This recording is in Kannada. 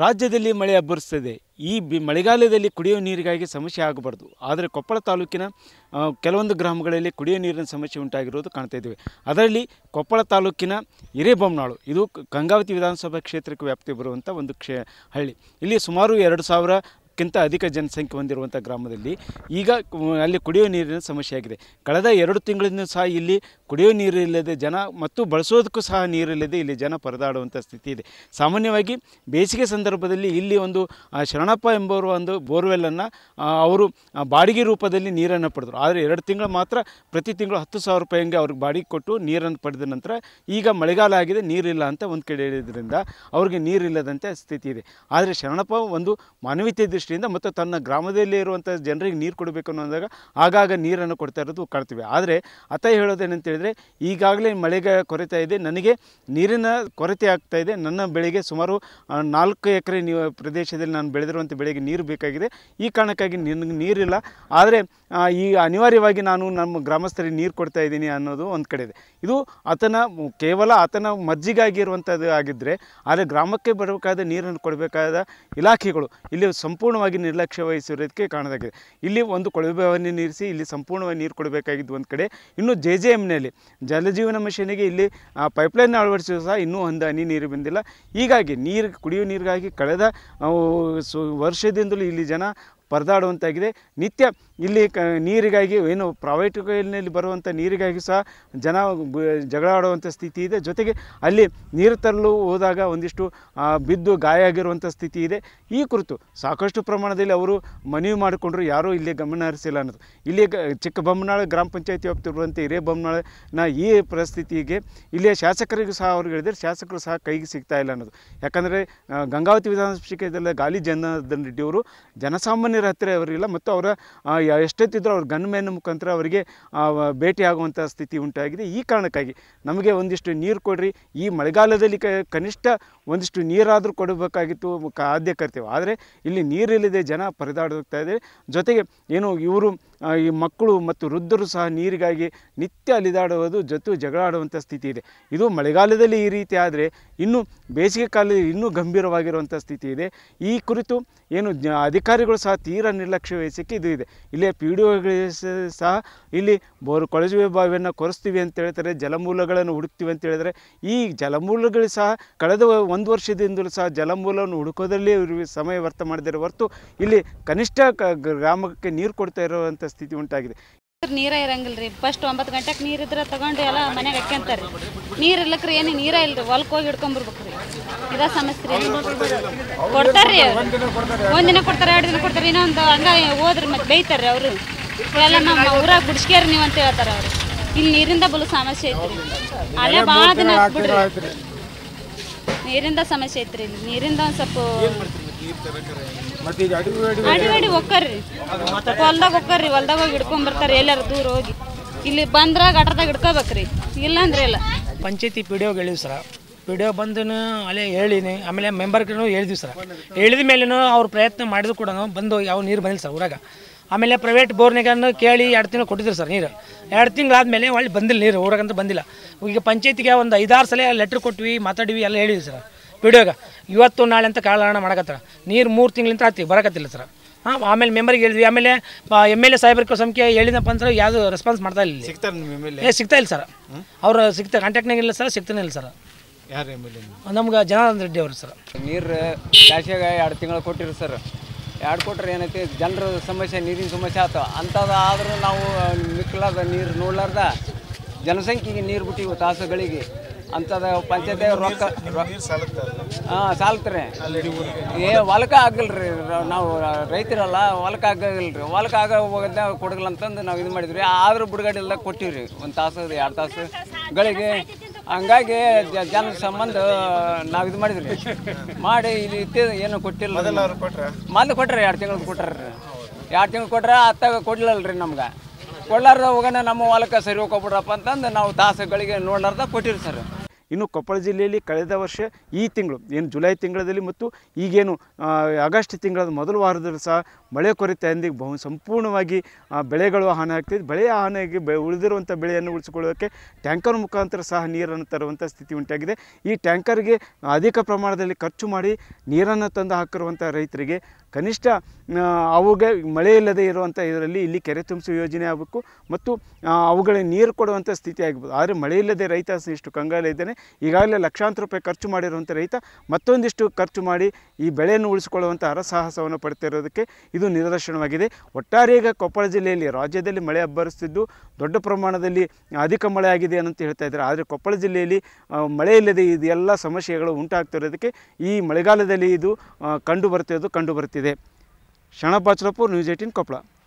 ರಾಜ್ಯದಲ್ಲಿ ಮಳೆ ಅಬ್ಬರಿಸ್ತದೆ ಈ ಬಿ ಮಳೆಗಾಲದಲ್ಲಿ ಕುಡಿಯುವ ನೀರಿಗಾಗಿ ಸಮಸ್ಯೆ ಆಗಬಾರ್ದು ಆದರೆ ಕೊಪ್ಪಳ ತಾಲೂಕಿನ ಕೆಲವೊಂದು ಗ್ರಾಮಗಳಲ್ಲಿ ಕುಡಿಯುವ ನೀರಿನ ಸಮಸ್ಯೆ ಉಂಟಾಗಿರುವುದು ಕಾಣ್ತಾ ಇದ್ದೇವೆ ಅದರಲ್ಲಿ ಕೊಪ್ಪಳ ತಾಲೂಕಿನ ಹಿರೇಬೊಮ್ಮನಾಳು ಇದು ಗಂಗಾವತಿ ವಿಧಾನಸಭಾ ಕ್ಷೇತ್ರಕ್ಕೆ ವ್ಯಾಪ್ತಿ ಬರುವಂಥ ಒಂದು ಕ್ಷೇ ಹಳ್ಳಿ ಇಲ್ಲಿ ಸುಮಾರು ಎರಡು ಸಾವಿರ ಲಕ್ಷಕ್ಕಿಂತ ಅಧಿಕ ಜನಸಂಖ್ಯೆ ಹೊಂದಿರುವಂಥ ಗ್ರಾಮದಲ್ಲಿ ಈಗ ಅಲ್ಲಿ ಕುಡಿಯುವ ನೀರಿನ ಸಮಸ್ಯೆ ಆಗಿದೆ ಕಳೆದ ಎರಡು ತಿಂಗಳಿಂದ ಸಹ ಇಲ್ಲಿ ಕುಡಿಯುವ ನೀರಿಲ್ಲದೆ ಜನ ಮತ್ತು ಬಳಸೋದಕ್ಕೂ ಸಹ ನೀರಿಲ್ಲದೆ ಇಲ್ಲಿ ಜನ ಪರದಾಡುವಂಥ ಸ್ಥಿತಿ ಇದೆ ಸಾಮಾನ್ಯವಾಗಿ ಬೇಸಿಗೆ ಸಂದರ್ಭದಲ್ಲಿ ಇಲ್ಲಿ ಒಂದು ಶರಣಪ್ಪ ಎಂಬವರು ಒಂದು ಬೋರ್ವೆಲ್ಲನ್ನು ಅವರು ಬಾಡಿಗೆ ರೂಪದಲ್ಲಿ ನೀರನ್ನು ಪಡೆದರು ಆದರೆ ಎರಡು ತಿಂಗಳು ಮಾತ್ರ ಪ್ರತಿ ತಿಂಗಳು ಹತ್ತು ಸಾವಿರ ರೂಪಾಯಿ ಹಂಗೆ ಅವ್ರಿಗೆ ಬಾಡಿಗೆ ಕೊಟ್ಟು ನೀರನ್ನು ಪಡೆದ ನಂತರ ಈಗ ಮಳೆಗಾಲ ಆಗಿದೆ ನೀರಿಲ್ಲ ಅಂತ ಒಂದು ಕಡೆ ಹೇಳಿದ್ರಿಂದ ಅವ್ರಿಗೆ ನೀರಿಲ್ಲದಂತೆ ಸ್ಥಿತಿ ಇದೆ ಆದರೆ ಶರಣಪ್ಪ ಒಂದು ಮಾನವೀಯತೆ ದೃಷ್ಟಿ ದೃಷ್ಟಿಯಿಂದ ಮತ್ತು ತನ್ನ ಗ್ರಾಮದಲ್ಲಿ ಇರುವಂಥ ಜನರಿಗೆ ನೀರು ಕೊಡಬೇಕು ಅನ್ನೋದಾಗ ಆಗಾಗ ನೀರನ್ನು ಕೊಡ್ತಾ ಇರೋದು ಕಾಣ್ತೀವಿ ಆದರೆ ಅತ ಹೇಳೋದೇನಂತ ಈಗಾಗಲೇ ಮಳೆಗೆ ಕೊರತೆ ಇದೆ ನನಗೆ ನೀರಿನ ಕೊರತೆ ಆಗ್ತಾ ಇದೆ ನನ್ನ ಬೆಳೆಗೆ ಸುಮಾರು ನಾಲ್ಕು ಎಕರೆ ಪ್ರದೇಶದಲ್ಲಿ ನಾನು ಬೆಳೆದಿರುವಂಥ ಬೆಳೆಗೆ ನೀರು ಬೇಕಾಗಿದೆ ಈ ಕಾರಣಕ್ಕಾಗಿ ನನಗೆ ನೀರಿಲ್ಲ ಆದರೆ ಈ ಅನಿವಾರ್ಯವಾಗಿ ನಾನು ನಮ್ಮ ಗ್ರಾಮಸ್ಥರಿಗೆ ನೀರು ಕೊಡ್ತಾ ಇದ್ದೀನಿ ಅನ್ನೋದು ಒಂದು ಕಡೆ ಇದೆ ಇದು ಆತನ ಕೇವಲ ಆತನ ಮಜ್ಜಿಗಾಗಿರುವಂಥದ್ದು ಆಗಿದ್ದರೆ ಆದರೆ ಗ್ರಾಮಕ್ಕೆ ಬರಬೇಕಾದ ನೀರನ್ನು ಕೊಡಬೇಕಾದ ಇಲಾಖೆಗಳು ಇಲ್ಲಿ ಸಂಪೂರ್ಣ ಸಂಪೂರ್ಣವಾಗಿ ನಿರ್ಲಕ್ಷ್ಯ ವಹಿಸಿರೋದಕ್ಕೆ ಕಾಣದಾಗಿದೆ ಇಲ್ಲಿ ಒಂದು ಬಾವಿಯನ್ನು ನೀರಿಸಿ ಇಲ್ಲಿ ಸಂಪೂರ್ಣವಾಗಿ ನೀರು ಕೊಡಬೇಕಾಗಿದ್ದು ಒಂದು ಕಡೆ ಇನ್ನು ಜೆ ಜೆ ಎಮ್ನಲ್ಲಿ ಜಲಜೀವನ ಮಿಷನಿಗೆ ಇಲ್ಲಿ ಪೈಪ್ಲೈನ್ ಅಳವಡಿಸಿದ್ರು ಸಹ ಇನ್ನೂ ಒಂದು ಹನಿ ನೀರು ಬಂದಿಲ್ಲ ಹೀಗಾಗಿ ನೀರು ಕುಡಿಯುವ ನೀರಿಗಾಗಿ ಕಳೆದ ವರ್ಷದಿಂದಲೂ ಇಲ್ಲಿ ಜನ ಪರದಾಡುವಂತಾಗಿದೆ ನಿತ್ಯ ಇಲ್ಲಿ ಕ ನೀರಿಗಾಗಿ ಏನು ಪ್ರೈವೇಟ್ನಲ್ಲಿ ಬರುವಂಥ ನೀರಿಗಾಗಿ ಸಹ ಜನ ಜಗಳ ಆಡುವಂಥ ಸ್ಥಿತಿ ಇದೆ ಜೊತೆಗೆ ಅಲ್ಲಿ ನೀರು ತರಲು ಹೋದಾಗ ಒಂದಿಷ್ಟು ಬಿದ್ದು ಗಾಯ ಆಗಿರುವಂಥ ಸ್ಥಿತಿ ಇದೆ ಈ ಕುರಿತು ಸಾಕಷ್ಟು ಪ್ರಮಾಣದಲ್ಲಿ ಅವರು ಮನವಿ ಮಾಡಿಕೊಂಡ್ರು ಯಾರೂ ಇಲ್ಲಿ ಗಮನ ಹರಿಸಿಲ್ಲ ಅನ್ನೋದು ಇಲ್ಲಿ ಚಿಕ್ಕಬೊಮ್ಮನಾಳ ಗ್ರಾಮ ಪಂಚಾಯತಿ ವ್ಯಾಪ್ತಿರುವಂಥ ಇರುವಂಥ ಬೊಮ್ಮನಾಳನ ಈ ಪರಿಸ್ಥಿತಿಗೆ ಇಲ್ಲಿಯ ಶಾಸಕರಿಗೂ ಸಹ ಅವ್ರಿಗೆ ಹೇಳಿದರೆ ಶಾಸಕರು ಸಹ ಕೈಗೆ ಸಿಗ್ತಾ ಇಲ್ಲ ಅನ್ನೋದು ಯಾಕಂದರೆ ಗಂಗಾವತಿ ವಿಧಾನಸಭಾ ಕ್ಷೇತ್ರದಲ್ಲಿ ಗಾಲಿ ಜನಾರ್ದನ್ ರೆಡ್ಡಿಯವರು ಜನಸಾಮಾನ್ಯರ ಹತ್ತಿರ ಅವರಿಲ್ಲ ಮತ್ತು ಅವರ ಎಷ್ಟೊತ್ತಿದ್ರೂ ಅವ್ರ ಗನ್ ಮೇನ್ ಮುಖಾಂತರ ಅವರಿಗೆ ಭೇಟಿಯಾಗುವಂಥ ಸ್ಥಿತಿ ಉಂಟಾಗಿದೆ ಈ ಕಾರಣಕ್ಕಾಗಿ ನಮಗೆ ಒಂದಿಷ್ಟು ನೀರು ಕೊಡ್ರಿ ಈ ಮಳೆಗಾಲದಲ್ಲಿ ಕನಿಷ್ಠ ಒಂದಿಷ್ಟು ನೀರಾದರೂ ಕೊಡಬೇಕಾಗಿತ್ತು ಆದ್ಯ ಕರ್ತೇವೆ ಆದರೆ ಇಲ್ಲಿ ನೀರಿಲ್ಲದೆ ಜನ ಪರಿದಾಡೋಗ್ತಾ ಇದ್ದಾರೆ ಜೊತೆಗೆ ಏನು ಇವರು ಈ ಮಕ್ಕಳು ಮತ್ತು ವೃದ್ಧರು ಸಹ ನೀರಿಗಾಗಿ ನಿತ್ಯ ಅಲಿದಾಡುವುದು ಜೊತೆ ಜಗಳಾಡುವಂಥ ಸ್ಥಿತಿ ಇದೆ ಇದು ಮಳೆಗಾಲದಲ್ಲಿ ಈ ರೀತಿ ಆದರೆ ಇನ್ನೂ ಬೇಸಿಗೆ ಕಾಲದಲ್ಲಿ ಇನ್ನೂ ಗಂಭೀರವಾಗಿರುವಂಥ ಸ್ಥಿತಿ ಇದೆ ಈ ಕುರಿತು ಏನು ಅಧಿಕಾರಿಗಳು ಸಹ ತೀರಾ ನಿರ್ಲಕ್ಷ್ಯ ವಹಿಸಕ್ಕೆ ಇದು ಇದೆ ಇಲ್ಲೇ ಪಿ ಡಿ ಒಗಳಿಗೆ ಸಹ ಇಲ್ಲಿ ಬೋರ್ ಕೊಳಜುವೆ ಬಾವಿಯನ್ನು ಕೊರೆಸ್ತೀವಿ ಅಂತ ಹೇಳ್ತಾರೆ ಜಲಮೂಲಗಳನ್ನು ಹುಡುಕ್ತೀವಿ ಅಂತ ಹೇಳಿದರೆ ಈ ಜಲಮೂಲಗಳು ಸಹ ಕಳೆದ ಒಂದು ವರ್ಷದಿಂದಲೂ ಸಹ ಜಲಮೂಲವನ್ನು ಹುಡುಕೋದರಲ್ಲಿ ಇವರು ಸಮಯ ವ್ಯರ್ಥ ಮಾಡಿದರೆ ಹೊರತು ಇಲ್ಲಿ ಕನಿಷ್ಠ ಗ್ರಾಮಕ್ಕೆ ನೀರು ಕೊಡ್ತಾ ಇರುವಂಥ ಸ್ಥಿತಿ ಉಂಟಾಗಿದೆ ನೀರ ಇರಂಗಿಲ್ಲ ರೀ ಫಸ್ಟ್ ಒಂಬತ್ತು ಗಂಟೆಗೆ ಇದ್ರೆ ತಗೊಂಡು ಎಲ್ಲ ಮನೆಗೆ ಹಾಕ್ಯಂತಾರೆ ನೀರು ಇರ್ಲಕ್ರಿ ಏನು ನೀರ ಇಲ್ರಿ ಹೊಲಕ್ಕೆ ಹೋಗಿ ಹಿಡ್ಕೊಂಬರ್ಬೇಕು ರೀ ಇದ ಸಮಸ್ಯೆ ರೀ ಕೊಡ್ತಾರ್ರಿ ಒಂದು ದಿನ ಕೊಡ್ತಾರೆ ಎರಡು ದಿನ ಕೊಡ್ತಾರೆ ಇನ್ನೊಂದು ಹಂಗ ಹೋದ್ರಿ ಮತ್ತೆ ಬೈತಾರ್ರಿ ಅವರು ಎಲ್ಲ ನಮ್ಮ ಊರಾಗ ನೀವ್ ನೀವು ಅಂತ ಹೇಳ್ತಾರೆ ಅವರು ಇಲ್ಲಿ ನೀರಿಂದ ಬಲು ಸಮಸ್ಯೆ ಐತ್ರಿ ಅಲ್ಲೇ ಭಾಳ ದಿನ ಬಿಡ್ರಿ ನೀರಿಂದ ಸಮಸ್ಯೆ ಐತ್ರಿ ಇಲ್ಲಿ ನೀರಿಂದ ಒಂದು ಸ್ವಲ್ಪ ಮತ್ತೆ ಈಗ ಹೊಲ್ದಾಗ ಹೋಗ್ಕರ್ರಿ ಹೊಲ್ದಾಗ ಹೋಗಿ ಹಿಡ್ಕೊಂಡ್ ಬರ್ತಾರೆ ಎಲ್ಲಾರು ದೂರ ಹೋಗಿ ಇಲ್ಲಿ ಬಂದ್ರ ಗಟರ್ದಾಗ ಹಿಡ್ಕೋಬೇಕ್ರಿ ಇಲ್ಲ ಅಂದ್ರೆ ಇಲ್ಲ ಪಂಚಾಯತಿ ಪಿ ಡಿ ಒ ಹೇಳಿದ್ವಿ ಸರ್ ಪಿ ಡಿ ಒ ಬಂದನು ಅಲ್ಲೇ ಹೇಳಿನಿ ಆಮೇಲೆ ಮೆಂಬರ್ಗೂ ಹೇಳಿದ್ವಿ ಸರ್ ಹೇಳಿದ ಮೇಲೇನು ಅವ್ರು ಪ್ರಯತ್ನ ಮಾಡಿದ್ರು ಕೂಡ ಬಂದು ಯಾವ ನೀರು ಬಂದಿಲ್ಲ ಸರ್ ಊರಾಗ ಆಮೇಲೆ ಪ್ರೈವೇಟ್ ಬೋರ್ನಿಗನ್ನು ಕೇಳಿ ಎರಡು ತಿಂಗಳು ಕೊಟ್ಟಿದ್ರು ಸರ್ ನೀರು ಎರಡು ತಿಂಗಳಾದಮೇಲೆ ಒಳ್ಳೆ ಬಂದಿಲ್ಲ ನೀರು ಊರಾಗಂತೂ ಬಂದಿಲ್ಲ ಈಗ ಪಂಚಾಯತಿಗೆ ಒಂದು ಐದಾರು ಸಲ ಲೆಟ್ರ್ ಕೊಟ್ವಿ ಮಾತಾಡಿವಿ ಎಲ್ಲ ಹೇಳಿದ್ವಿ ಸರ್ ವಿಡಿಯೋಗೆ ಇವತ್ತು ನಾಳೆ ಅಂತ ಕಾಲಹರಣ ಮಾಡಕತ್ತಾರ ನೀರು ಮೂರು ತಿಂಗಳಿಂದ ಆಗ್ತೀವಿ ಬರಕತ್ತಿಲ್ಲ ಸರ್ ಹಾಂ ಆಮೇಲೆ ಮೆಂಬರ್ಗೆ ಹೇಳಿದ್ವಿ ಆಮೇಲೆ ಎಮ್ ಎಲ್ ಎ ಸಾಹೇಬರ್ ಸಂಖ್ಯೆ ಹೇಳಿದಪ್ಪ ಅಂದ್ರೆ ಯಾವುದು ರೆಸ್ಪಾನ್ಸ್ ಮಾಡ್ತಾ ಇಲ್ಲ ಏ ಸಿಗ್ತಾ ಇಲ್ಲ ಸರ್ ಅವ್ರು ಸಿಗ್ತಾ ಕಾಂಟ್ಯಾಕ್ಟ್ನಾಗ ಇಲ್ಲ ಸರ್ ಸಿಗ್ತಾನೆ ಇಲ್ಲ ಸರ್ ಯಾರು ಎಮ್ ಎಲ್ ಎ ನಮ್ಗೆ ಜನಾರ್ದನ್ ರೆಡ್ಡಿ ಅವರು ಸರ್ ನೀರು ಬ್ಯಾಸಿಯಾಗ ಎರಡು ತಿಂಗಳು ಕೊಟ್ಟಿರು ಸರ್ ಎರಡು ಕೊಟ್ಟರೆ ಏನೈತಿ ಜನರ ಸಮಸ್ಯೆ ನೀರಿನ ಸಮಸ್ಯೆ ಆಯ್ತು ಅಂಥದ್ದು ಆದರೂ ನಾವು ಮಿಕ್ಕಲಾದ ನೀರು ನೋಡ್ಲಾರ್ದ ಜನಸಂಖ್ಯೆಗೆ ನೀರು ಬಿಟ್ಟಿವು ತಾಸುಗಳಿಗೆ ಅಂಥದ ಪಂಚಾಯತ್ ರೊಕ್ಕ ಹಾಂ ಸಾಲ್ತ್ರಿ ಏ ಹೊಲಕ್ಕೆ ಆಗಿಲ್ಲ ರೀ ನಾವು ರೈತರಲ್ಲ ಹೊಲಕ್ಕೆ ಆಗಲ್ರಿ ರೀ ಹೊಲಕ್ಕೆ ಆಗ ಹೋಗದ ಕೊಡಗಲ್ಲ ಅಂತಂದು ನಾವು ಇದು ಮಾಡಿದ್ವಿ ಆದರೂ ಬಿಡುಗಡೆ ಎಲ್ಲ ಕೊಟ್ಟಿವಿ ರೀ ಒಂದು ತಾಸು ಎರಡು ತಾಸು ಗಳಿಗೆ ಹಂಗಾಗಿ ಜನ ಸಂಬಂಧ ನಾವು ಇದು ಮಾಡಿದ್ರಿ ಮಾಡಿ ಇಲ್ಲಿ ಇತ್ತು ಏನು ಕೊಟ್ಟಿಲ್ಲ ಮೊದಲು ಕೊಟ್ರಿ ಎರಡು ತಿಂಗಳು ಕೊಟ್ರಿ ಎರಡು ತಿಂಗಳು ಕೊಟ್ರೆ ಅತ್ತಾಗ ಕೊಡ್ಲಿಲ್ಲ ರೀ ನಮ್ಗೆ ಕೊಡ್ಲಾರ್ದ ಹೋಗೋಣ ನಮ್ಮ ಹೊಲಕ್ಕೆ ಸರಿ ಹೋಗ್ಬಿಡಪ್ಪ ಅಂತಂದು ನಾವು ತಾಸುಗಳಿಗೆ ನೋಡ್ಲಾರ್ದ ಕೊಟ್ಟಿರಿ ಸರ್ ಇನ್ನು ಕೊಪ್ಪಳ ಜಿಲ್ಲೆಯಲ್ಲಿ ಕಳೆದ ವರ್ಷ ಈ ತಿಂಗಳು ಏನು ಜುಲೈ ತಿಂಗಳಲ್ಲಿ ಮತ್ತು ಈಗೇನು ಆಗಸ್ಟ್ ತಿಂಗಳ ಮೊದಲ ವಾರದಲ್ಲೂ ಸಹ ಮಳೆ ಅಂದಿಗೆ ಬಹು ಸಂಪೂರ್ಣವಾಗಿ ಬೆಳೆಗಳು ಹಾನಿ ಆಗ್ತಿದೆ ಬೆಳೆಯ ಹಾನಿಯಾಗಿ ಬೆ ಉಳಿದಿರುವಂಥ ಬೆಳೆಯನ್ನು ಉಳಿಸಿಕೊಳ್ಳೋಕ್ಕೆ ಟ್ಯಾಂಕರ್ ಮುಖಾಂತರ ಸಹ ನೀರನ್ನು ತರುವಂಥ ಸ್ಥಿತಿ ಉಂಟಾಗಿದೆ ಈ ಟ್ಯಾಂಕರ್ಗೆ ಅಧಿಕ ಪ್ರಮಾಣದಲ್ಲಿ ಖರ್ಚು ಮಾಡಿ ನೀರನ್ನು ತಂದು ಹಾಕಿರುವಂಥ ರೈತರಿಗೆ ಕನಿಷ್ಠ ಅವುಗೆ ಮಳೆ ಇಲ್ಲದೆ ಇರುವಂಥ ಇದರಲ್ಲಿ ಇಲ್ಲಿ ಕೆರೆ ತುಂಬಿಸುವ ಯೋಜನೆ ಆಗಬೇಕು ಮತ್ತು ಅವುಗಳಿಗೆ ನೀರು ಕೊಡುವಂಥ ಸ್ಥಿತಿ ಆಗ್ಬೋದು ಆದರೆ ಮಳೆ ಇಲ್ಲದೆ ರೈತ ಇಷ್ಟು ಕಂಗಾಲ ಇದ್ದಾನೆ ಈಗಾಗಲೇ ಲಕ್ಷಾಂತರ ರೂಪಾಯಿ ಖರ್ಚು ಮಾಡಿರುವಂಥ ರೈತ ಮತ್ತೊಂದಿಷ್ಟು ಖರ್ಚು ಮಾಡಿ ಈ ಬೆಳೆಯನ್ನು ಉಳಿಸಿಕೊಳ್ಳುವಂಥ ಹರಸಾಹಸವನ್ನು ಪಡ್ತಿರೋದಕ್ಕೆ ಇದು ನಿದರ್ಶನವಾಗಿದೆ ಒಟ್ಟಾರೆ ಈಗ ಕೊಪ್ಪಳ ಜಿಲ್ಲೆಯಲ್ಲಿ ರಾಜ್ಯದಲ್ಲಿ ಮಳೆ ಅಬ್ಬರಿಸ್ತಿದ್ದು ದೊಡ್ಡ ಪ್ರಮಾಣದಲ್ಲಿ ಅಧಿಕ ಮಳೆ ಆಗಿದೆ ಅಂತ ಹೇಳ್ತಾ ಇದ್ದಾರೆ ಆದರೆ ಕೊಪ್ಪಳ ಜಿಲ್ಲೆಯಲ್ಲಿ ಮಳೆ ಇಲ್ಲದೆ ಇದೆಲ್ಲ ಸಮಸ್ಯೆಗಳು ಉಂಟಾಗ್ತಿರೋದಕ್ಕೆ ಈ ಮಳೆಗಾಲದಲ್ಲಿ ಇದು ಕಂಡು ಬರ್ತಿರೋದು ಕಂಡು ಬರ್ತಿದೆ ಶರಣಪ್ಪ ನ್ಯೂಸ್ ಏಯ್ಟೀನ್ ಕೊಪ್ಪಳ